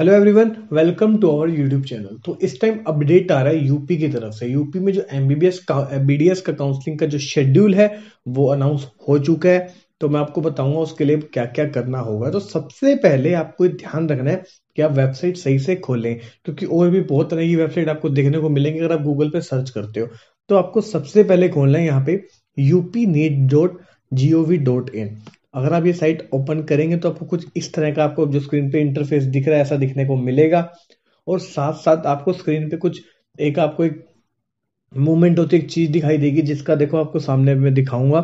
hello everyone welcome to our YouTube channel तो इस time update आ रहा है यूपी की तरफ से यूपी में जो एमबीबीएस का बीडीएस का काउंसलिंग का जो शेड्यूल है वो अनाउंस हो चुका है तो मैं आपको बताऊंगा उसके लिए क्या क्या करना होगा तो सबसे पहले आपको ध्यान रखना है कि आप वेबसाइट सही से खोलें क्योंकि और भी बहुत तरह की वेबसाइट आपको देखने को मिलेंगी अगर आप गूगल पे सर्च करते हो तो आपको सबसे पहले खोलना है यहाँ पे UP NEET dot G O V dot in अगर आप ये साइट ओपन करेंगे तो आपको कुछ इस तरह का आपको जो स्क्रीन पे इंटरफेस दिख रहा है ऐसा दिखने को मिलेगा और साथ साथ आपको स्क्रीन पे कुछ एक आपको एक मूवमेंट होती एक चीज़ दिखाई देगी जिसका देखो आपको सामने में दिखाऊंगा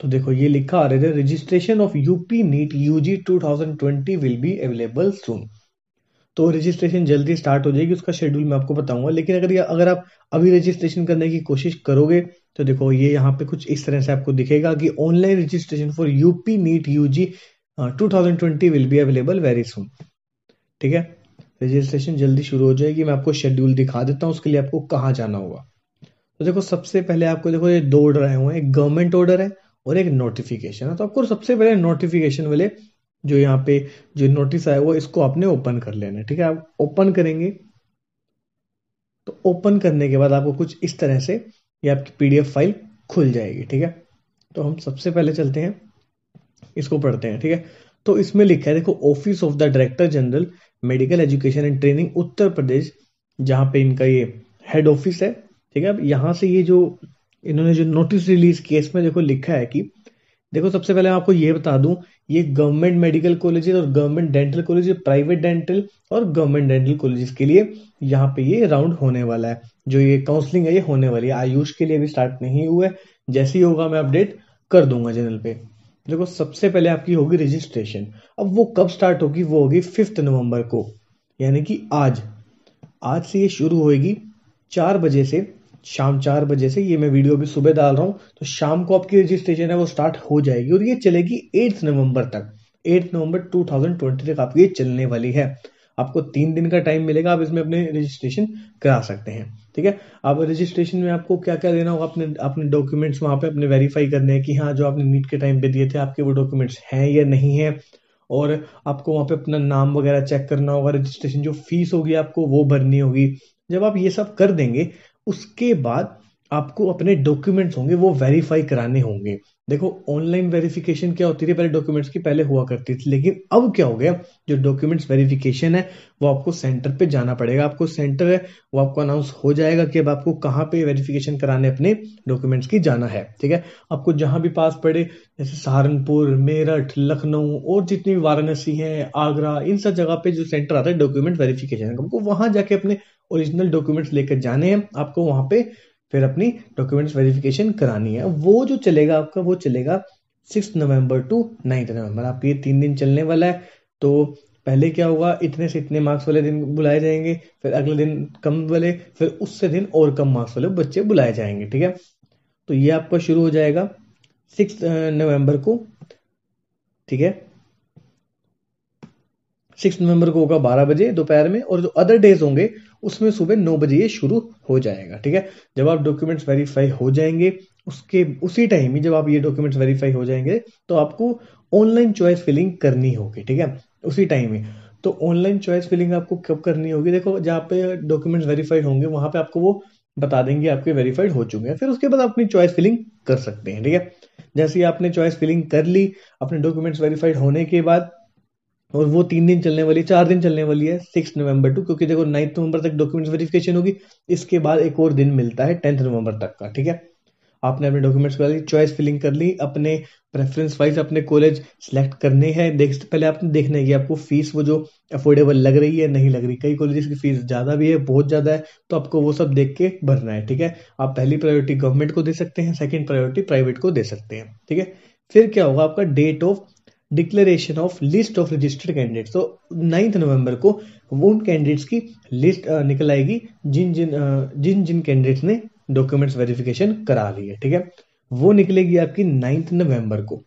तो देखो ये लिखा आ रहे थे registration of UP NEET UG 2020 will be available soon तो रजिस्ट्रेशन जल्दी स्टार्ट हो जाएगी उसका शेड्यूल मैं आपको बताऊंगा लेकिन अगर अगर आप अभी रजिस्ट्रेशन करने की कोशिश करोगे तो देखो ये यहाँ पे कुछ इस तरह से आपको दिखेगा कि online registration for UP NEET UG twenty will be available very soon ठीक है रजिस्ट्रेशन जल्दी शुरू हो जाएगी मैं आपको शेड्यूल दिखा देता हूँ उसके लिए आपको कहाँ जाना होगा तो देखो सबसे पहले आपको देखो ये दो ऑर्डर आए हुए हैं एक गवर्नमेंट ऑर्डर है और एक नोटिफिकेशन है तो आपको सबसे पहले नोटिफिकेशन वाले जो यहाँ पे जो नोटिस आया हुआ इसको आपने ओपन कर लेना है ठीक है आप ओपन करेंगे तो ओपन करने के बाद आपको कुछ इस तरह से ये आपकी पीडीएफ फाइल खुल जाएगी ठीक है तो हम सबसे पहले चलते हैं इसको पढ़ते हैं ठीक है तो इसमें लिखा है देखो office of the director general medical education and training Uttar Pradesh जहां पे इनका ये हेड ऑफिस है ठीक है अब यहां से ये जो इन्होंने जो नोटिस रिलीज किया इसमें देखो लिखा है कि देखो सबसे पहले मैं आपको ये बता दूं ये गवर्नमेंट मेडिकल कॉलेजेस और government dental college private dental और गवर्नमेंट डेंटल कॉलेजेस के लिए यहाँ पे ये राउंड होने वाला है जो ये काउंसलिंग है ये होने वाली है आयुष के लिए भी स्टार्ट नहीं हुआ है जैसे ही होगा मैं अपडेट कर दूंगा चैनल पे देखो सबसे पहले आपकी होगी रजिस्ट्रेशन अब वो कब स्टार्ट होगी वो होगी फिफ्थ नवंबर को यानी कि आज आज से ये शुरू होगी चार बजे से शाम चार बजे से ये मैं वीडियो अभी सुबह डाल रहा हूँ तो शाम को आपकी रजिस्ट्रेशन है वो स्टार्ट हो जाएगी और ये चलेगी एट्थ नवंबर तक एट्थ नवंबर ट्वेंटी तक आपकी ये चलने वाली है आपको तीन दिन का टाइम मिलेगा आप इसमें अपने रजिस्ट्रेशन करा सकते हैं ठीक है अब रजिस्ट्रेशन में आपको क्या क्या देना होगा अपने अपने डॉक्यूमेंट्स वहाँ पे अपने वेरीफाई करने हैं कि हाँ जो आपने नीट के टाइम पे दिए थे आपके वो डॉक्यूमेंट्स हैं या नहीं है और आपको वहाँ पे अपना नाम वगैरह चेक करना होगा रजिस्ट्रेशन जो फीस होगी आपको वो भरनी होगी जब आप ये सब कर देंगे उसके बाद आपको अपने डॉक्यूमेंट्स होंगे वो वेरीफाई कराने होंगे देखो ऑनलाइन वेरिफिकेशन क्या होती थी पहले डॉक्यूमेंट्स की पहले हुआ करती थी लेकिन अब क्या हो गया जो डॉक्यूमेंट्स वेरिफिकेशन है वो आपको सेंटर पे जाना पड़ेगा आपको सेंटर है वो आपको अनाउंस हो जाएगा कि अब आपको कहाँ पे वेरिफिकेशन कराने अपने डॉक्यूमेंट्स की जाना है ठीक है आपको जहां भी पास पड़े जैसे सहारनपुर मेरठ लखनऊ और जितनी भी वाराणसी है आगरा इन सब जगह पे जो सेंटर आता है डॉक्यूमेंट वेरिफिकेशन आपको वहां जाके अपने ओरिजिनल डॉक्यूमेंट्स लेकर जाने हैं आपको वहां पे फिर अपनी डॉक्यूमेंट्स वेरिफिकेशन करानी है वो जो चलेगा आपका वो चलेगा six November to ninth November आपके ये तीन दिन चलने वाला है तो पहले क्या होगा इतने से इतने मार्क्स वाले दिन बुलाए जाएंगे फिर अगले दिन कम वाले फिर उससे दिन और कम मार्क्स वाले बच्चे बुलाए जाएंगे ठीक है तो ये आपका शुरू हो जाएगा सिक्स नवंबर को ठीक है सिक्स नवंबर को होगा बारह बजे दोपहर में और जो अदर डेज होंगे उसमें सुबह नौ बजे ये शुरू हो जाएगा ठीक है जब आप डॉक्यूमेंट्स वेरीफाई हो जाएंगे उसके उसी टाइम ही जब आप ये डॉक्यूमेंट्स वेरीफाई हो जाएंगे तो आपको ऑनलाइन चॉइस फिलिंग करनी होगी ठीक है उसी टाइम ही तो ऑनलाइन चॉइस फिलिंग आपको कब करनी होगी देखो जहाँ पे डॉक्यूमेंट्स वेरीफाइड होंगे वहां पे आपको वो बता देंगे आपके वेरीफाइड हो चुके हैं फिर उसके बाद अपनी चॉइस फिलिंग कर सकते हैं ठीक है जैसे ही आपने चॉइस फिलिंग कर ली अपने डॉक्यूमेंट्स वेरीफाइड होने के बाद और वो तीन दिन चलने वाली है चार दिन चलने वाली है सिक्स नवंबर टू क्योंकि देखो नाइन्थ नवंबर तक डॉक्यूमेंट्स वेरिफिकेशन होगी इसके बाद एक और दिन मिलता है टेंथ नवंबर तक का ठीक है आपने अपने डॉक्यूमेंट्स करा ली चॉइस फिलिंग कर ली अपने प्रेफरेंस वाइज अपने कॉलेज सेलेक्ट करने हैं देख पहले आपने देखना है कि आपको फीस वो जो अफोर्डेबल लग रही है नहीं लग रही कई कॉलेजेस की फीस ज़्यादा भी है बहुत ज़्यादा है तो आपको वो सब देख के भरना है ठीक है आप पहली प्रायोरिटी गवर्नमेंट को दे सकते हैं सेकेंड प्रायोरिटी प्राइवेट को दे सकते हैं ठीक है फिर क्या होगा आपका date of declaration of list of registered candidate तो नाइन्थ नवंबर को वो उन कैंडिडेट्स की लिस्ट निकल आएगी जिन जिन जिन जिन कैंडिडेट्स ने डॉक्यूमेंट्स वेरिफिकेशन करा ली है ठीक है वो निकलेगी आपकी नाइन्थ नवंबर को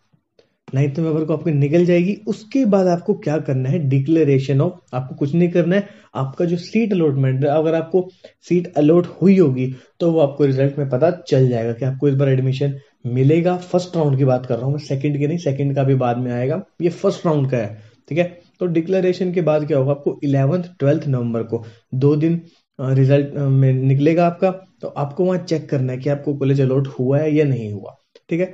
नाइन्थ नवंबर को आपकी निकल जाएगी उसके बाद आपको क्या करना है डिक्लेरेशन ऑफ आपको कुछ नहीं करना है आपका जो सीट अलॉटमेंट है अगर आपको सीट अलॉट हुई होगी तो वो आपको रिजल्ट में पता चल जाएगा कि आपको इस बार एडमिशन मिलेगा फर्स्ट राउंड की बात कर रहा हूं मैं सेकंड की नहीं सेकंड का भी बाद में आएगा ये फर्स्ट राउंड का है ठीक है तो डिक्लेरेशन के बाद क्या होगा आपको इलेवंथ ट्वेल्थ नवंबर को दो दिन रिजल्ट में निकलेगा आपका तो आपको वहां चेक करना है कि आपको कॉलेज अलॉट हुआ है या नहीं हुआ ठीक है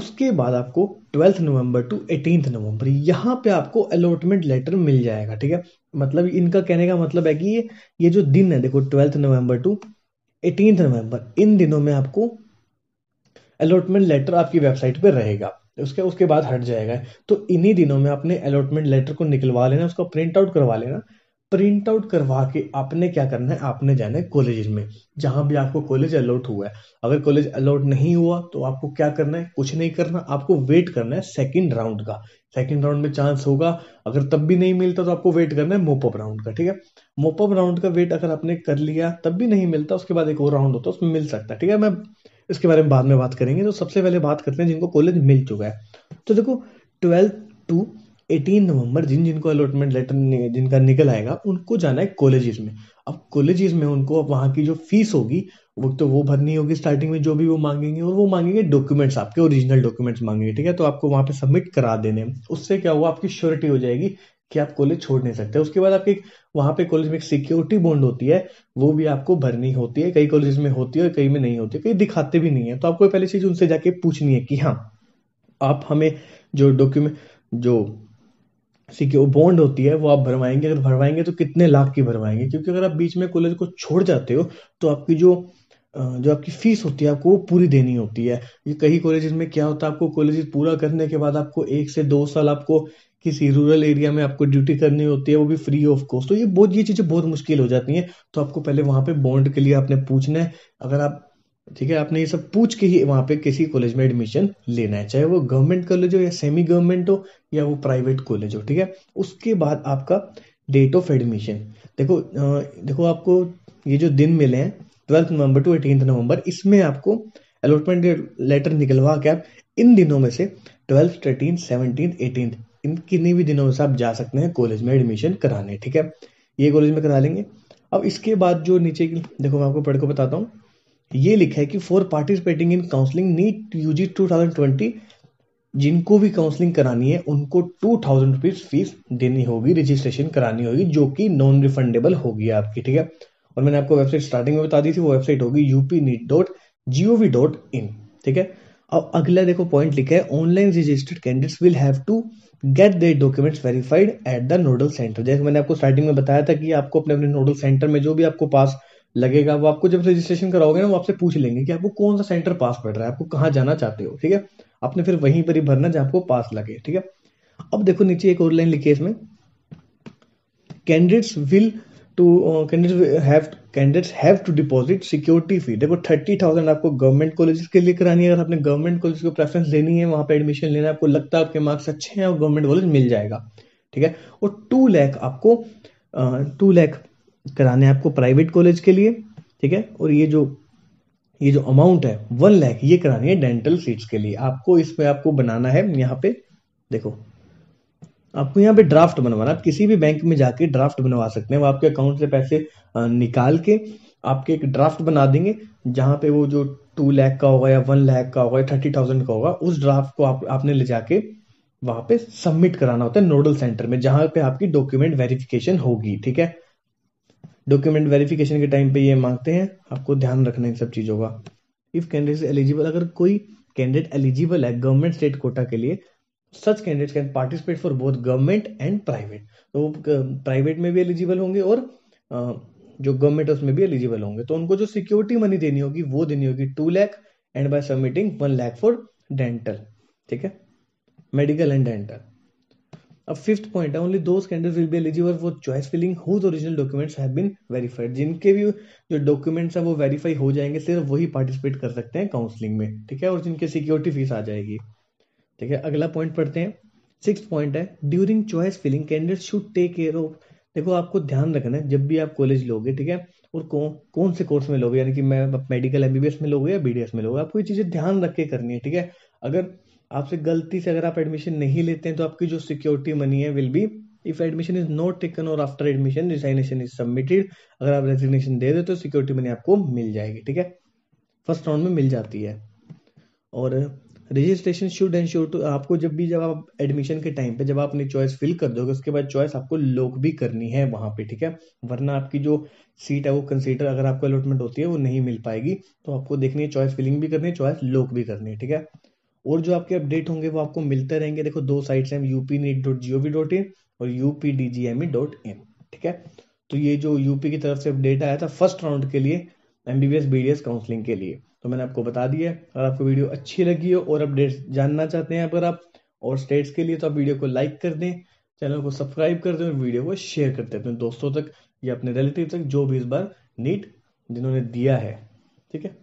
उसके बाद आपको twelfth November to eighteenth November यहाँ पे आपको अलॉटमेंट लेटर मिल जाएगा ठीक है मतलब इनका कहने का मतलब है कि ये ये जो दिन है देखो twelfth November to eighteenth November इन दिनों में आपको अलॉटमेंट लेटर आपकी वेबसाइट पर रहेगा उसके उसके बाद हट जाएगा तो इन्हीं दिनों में अपने अलॉटमेंट लेटर को निकलवा लेना उसका प्रिंट आउट करवा लेना प्रिंट आउट करवा के आपने क्या करना है आपने जाना है कॉलेज में जहां भी आपको कॉलेज अलॉट हुआ है अगर कॉलेज अलॉट नहीं हुआ तो आपको क्या करना है कुछ नहीं करना आपको वेट करना है सेकंड राउंड का सेकंड राउंड में चांस होगा अगर तब भी नहीं मिलता तो आपको वेट करना है मोपअप राउंड का ठीक है मोपअप राउंड का वेट अगर आपने कर लिया तब भी नहीं मिलता उसके बाद एक और राउंड होता है उसमें मिल सकता है ठीक है मैं इसके बारे में बाद में बात करेंगे तो सबसे पहले बात करते हैं जिनको कॉलेज मिल चुका है तो देखो ट्वेल्थ टू एटीन नवंबर जिन जिनको अलॉटमेंट लेटर जिनका निकल आएगा उनको जाना है कॉलेजेस में अब कॉलेजेस में उनको अब वहाँ की जो फीस होगी वो तो वो भरनी होगी स्टार्टिंग में जो भी वो मांगेंगे और वो मांगेंगे डॉक्यूमेंट्स आपके ओरिजिनल डॉक्यूमेंट्स मांगेंगे ठीक है तो आपको वहाँ पे सबमिट करा देने उससे क्या हुआ आपकी श्योरिटी हो जाएगी कि आप कॉलेज छोड़ नहीं सकते उसके बाद आपकी वहां पे कॉलेज में एक सिक्योरिटी बॉन्ड होती है वो भी आपको भरनी होती है कई कॉलेज में होती है और कई में नहीं होती कई दिखाते भी नहीं है तो आपको पहली चीज़ उनसे जाके पूछनी है कि हाँ आप हमें जो डॉक्यूमेंट जो सिक्योर बॉन्ड होती है वो आप भरवाएंगे अगर भरवाएंगे तो कितने लाख की भरवाएंगे क्योंकि अगर आप बीच में कॉलेज को छोड़ जाते हो तो आपकी जो जो आपकी फीस होती है आपको वो पूरी देनी होती है ये कई कॉलेज में क्या होता है आपको कॉलेज पूरा करने के बाद आपको एक से दो साल आपको किसी रूरल एरिया में आपको ड्यूटी करनी होती है वो भी फ्री ऑफ कॉस्ट तो ये बहुत ये चीज़ें बहुत मुश्किल हो जाती हैं तो आपको पहले वहां पे बॉन्ड के लिए आपने पूछना है अगर आप ठीक है आपने ये सब पूछ के ही वहां पे किसी कॉलेज में एडमिशन लेना है चाहे वो गवर्नमेंट कॉलेज हो या सेमी गवर्नमेंट हो या वो प्राइवेट कॉलेज हो ठीक है उसके बाद आपका डेट ऑफ एडमिशन देखो देखो आपको ये जो दिन मिले हैं twelfth November to eighteen November इसमें आपको अलॉटमेंट लेटर निकलवा के आप इन दिनों में से ट्वेल्थ थर्टीन सेवनटीन एटीन इन किन्हीं भी दिनों से आप जा सकते हैं कॉलेज में एडमिशन कराने ठीक है ये कॉलेज में करा लेंगे अब इसके बाद जो नीचे की देखो मैं आपको पढ़ को बताता हूँ ये लिखा है कि for participating in counselling NEET U G two thousand twenty जिनको भी काउंसलिंग करानी है उनको टू थाउजेंड रुपीज फीस देनी होगी रजिस्ट्रेशन करानी होगी जो कि नॉन रिफंडेबल होगी आपकी ठीक है और मैंने आपको वेबसाइट स्टार्टिंग में बता दी थी वो वेबसाइट होगी UP NEET dot G O V dot in ठीक है अब अगला देखो पॉइंट लिखा है online registered candidates will have to get their documents verified at the nodal centre जैसे मैंने आपको स्टार्टिंग में बताया था कि आपको अपने अपने नोडल सेंटर में जो भी आपको पास लगेगा वो आपको जब रजिस्ट्रेशन कराओगे ना वो आपसे पूछ लेंगे कि आपको कौन सा सेंटर पास पड़ रहा है आपको कहाँ जाना चाहते हो ठीक है आपने फिर वहीं पर ही भरना जहाँ आपको पास लगे ठीक है अब देखो नीचे एक और लाइन लिखी है इसमें candidates will to candidates have candidates have to deposit security fee देखो थर्टी थाउजेंड आपको गवर्नमेंट कॉलेज के लिए करानी है अगर आपने गवर्नमेंट कॉलेज को प्रेफरेंस देनी है वहां पर एडमिशन लेना है आपको लगता है आपके मार्क्स अच्छे हैं और गवर्नमेंट कॉलेज मिल जाएगा ठीक है और टू लैख आपको टू uh, लैख कराने हैं आपको प्राइवेट कॉलेज के लिए ठीक है और ये जो ये जो अमाउंट है वन लैख ये करानी है डेंटल सीट्स के लिए आपको इसमें आपको बनाना है यहाँ पे देखो आपको यहाँ पे ड्राफ्ट बनवाना आप किसी भी बैंक में जाके ड्राफ्ट बनवा सकते हैं वो आपके अकाउंट से पैसे निकाल के आपके एक ड्राफ्ट बना देंगे जहाँ पे वो जो टू लैख का होगा या वन लैख का होगा या थर्टी थाउजेंड का होगा उस ड्राफ्ट को आप आपने ले जाके वहां पे सबमिट कराना होता है नोडल सेंटर में जहां पे आपकी डॉक्यूमेंट वेरिफिकेशन होगी ठीक है डॉक्यूमेंट वेरिफिकेशन के टाइम पे ये मांगते हैं आपको ध्यान रखना इन सब चीज़ों का इफ कैंडिडेट एलिजिबल अगर कोई कैंडिडेट एलिजिबल है गवर्नमेंट स्टेट कोटा के लिए such candidates can participate for both government and private तो प्राइवेट में भी एलिजिबल होंगे और जो गवर्नमेंट है उसमें भी एलिजिबल होंगे तो उनको जो सिक्योरिटी मनी देनी होगी वो देनी होगी two lakh and by submitting one lakh for dental ठीक है मेडिकल एंड डेंटल अब फिफ्थ पॉइंट है only those candidate will be eligible for choice filling whose original documents have been verified जिनके भी जो डॉक्यूमेंट्स हैं वो वेरीफाई हो जाएंगे सिर्फ वही पार्टिसिपेट कर सकते हैं काउंसलिंग में ठीक है और जिनके सिक्योरिटी फीस आ जाएगी ठीक है अगला पॉइंट पढ़ते हैं सिक्स पॉइंट है during choice filling candidate should take care of देखो आपको ध्यान रखना है जब भी आप कॉलेज लोगे ठीक है और कौन कौन से कोर्स में लोगे यानी कि मैं मेडिकल एमबीबीएस में लोगे या बीडीएस में लोगे आपको ये चीज़ें ध्यान रख के करनी है ठीक है अगर आपसे गलती से अगर आप एडमिशन नहीं लेते हैं तो आपकी जो सिक्योरिटी मनी है will be if admission is not taken और after admission resignation is submitted अगर आप रेजिग्नेशन दे दे तो सिक्योरिटी मनी आपको मिल जाएगी ठीक है फर्स्ट राउंड में मिल जाती है और registration should ensure to आपको जब भी जब आप एडमिशन के टाइम पे जब आप अपनी चॉइस फिल कर दोगे उसके बाद चॉइस आपको लॉक भी करनी है वहां पे ठीक है वरना आपकी जो सीट है वो कंसीडर अगर आपको अलॉटमेंट होती है वो नहीं मिल पाएगी तो आपको देखनी है चॉइस फिलिंग भी करनी है चॉइस लॉक भी करनी है ठीक है और जो आपके अपडेट होंगे वो आपको मिलते रहेंगे देखो दो साइट है UP NEET dot G O V dot in और UP D G M E dot in ठीक है तो ये जो यूपी की तरफ से अपडेट आया था फर्स्ट राउंड के लिए एमबीबीएस बीडीएस काउंसलिंग के लिए तो मैंने आपको बता दिया है अगर आपको वीडियो अच्छी लगी हो और अपडेट्स जानना चाहते हैं अगर आप और स्टेट्स के लिए तो आप वीडियो को लाइक कर दें चैनल को सब्सक्राइब कर दें और वीडियो को शेयर कर दें अपने दोस्तों तक या अपने रिलेटिव तक जो भी इस बार नीट जिन्होंने दिया है ठीक है